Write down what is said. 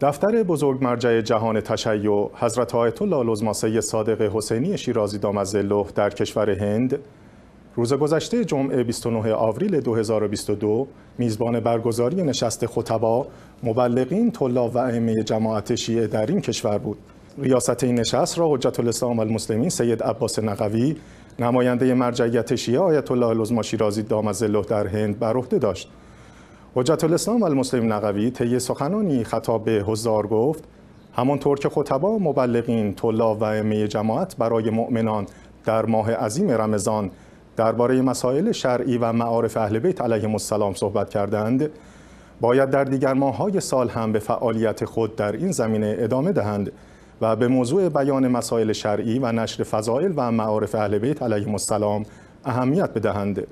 دفتر بزرگ مرجع جهان تشیع حضرت آیت الله سید صادق حسینی شیرازی دامزله در کشور هند روز گذشته جمعه 29 آوریل 2022 میزبان برگزاری نشست خطبا مبلغین طلاب و ائمه جماعت شیعه در این کشور بود ریاست این نشست را حجت الاسلام المسلمین سید عباس نقوی نماینده مرجعیت شیعه آیت الله لزما شیرازی دامزله در هند بر عهده داشت حجت الاسلام و المسلم نقوی طی سخنانی خطاب به حضار گفت همانطور که خطبا مبلغین طلا و ائمه جماعت برای مؤمنان در ماه عظیم رمضان درباره مسائل شرعی و معارف اهل بیت علیه السلام صحبت کردند باید در دیگر های سال هم به فعالیت خود در این زمینه ادامه دهند و به موضوع بیان مسائل شرعی و نشر فضائل و معارف اهل بیت علیه السلام اهمیت بدهند